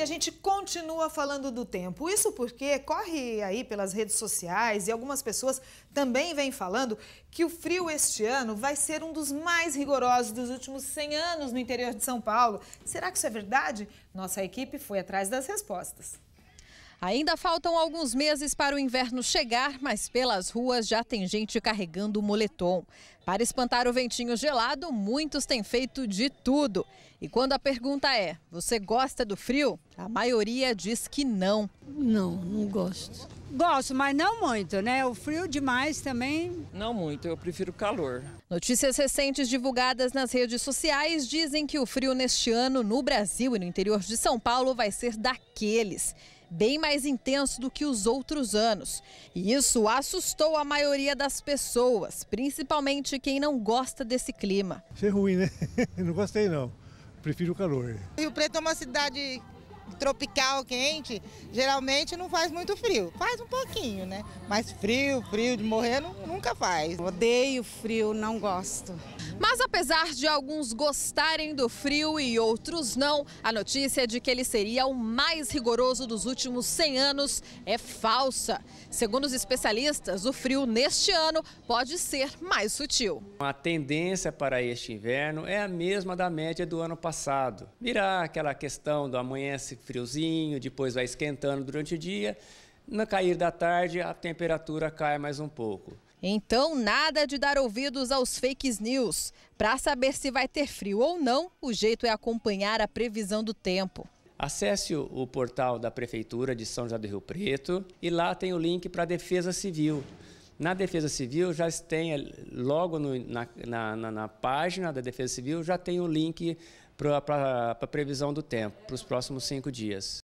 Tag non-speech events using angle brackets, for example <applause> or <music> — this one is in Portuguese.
E a gente continua falando do tempo. Isso porque corre aí pelas redes sociais e algumas pessoas também vêm falando que o frio este ano vai ser um dos mais rigorosos dos últimos 100 anos no interior de São Paulo. Será que isso é verdade? Nossa equipe foi atrás das respostas. Ainda faltam alguns meses para o inverno chegar, mas pelas ruas já tem gente carregando o moletom. Para espantar o ventinho gelado, muitos têm feito de tudo. E quando a pergunta é: você gosta do frio? A maioria diz que não. Não, não gosto. Gosto, mas não muito, né? O frio demais também. Não muito, eu prefiro calor. Notícias recentes divulgadas nas redes sociais dizem que o frio neste ano no Brasil e no interior de São Paulo vai ser daqueles bem mais intenso do que os outros anos. E isso assustou a maioria das pessoas, principalmente quem não gosta desse clima. Isso é ruim, né? <laughs> Não gostei não. Prefiro o calor. Rio Preto é uma cidade tropical, quente, geralmente não faz muito frio. Faz um pouquinho, né? Mas frio, frio de morrer, não, nunca faz. Odeio frio, não gosto. Mas apesar de alguns gostarem do frio e outros não, a notícia é de que ele seria o mais rigoroso dos últimos 100 anos é falsa. Segundo os especialistas, o frio neste ano pode ser mais sutil. A tendência para este inverno é a mesma da média do ano passado. Virá aquela questão do amanhece friozinho, depois vai esquentando durante o dia. No cair da tarde, a temperatura cai mais um pouco. Então, nada de dar ouvidos aos fakes news. Para saber se vai ter frio ou não, o jeito é acompanhar a previsão do tempo. Acesse o portal da Prefeitura de São José do Rio Preto e lá tem o link para a Defesa Civil. Na Defesa Civil já tem, logo no, na, na, na, página da Defesa Civil, já tem o link para a previsão do tempo, para os próximos cinco dias.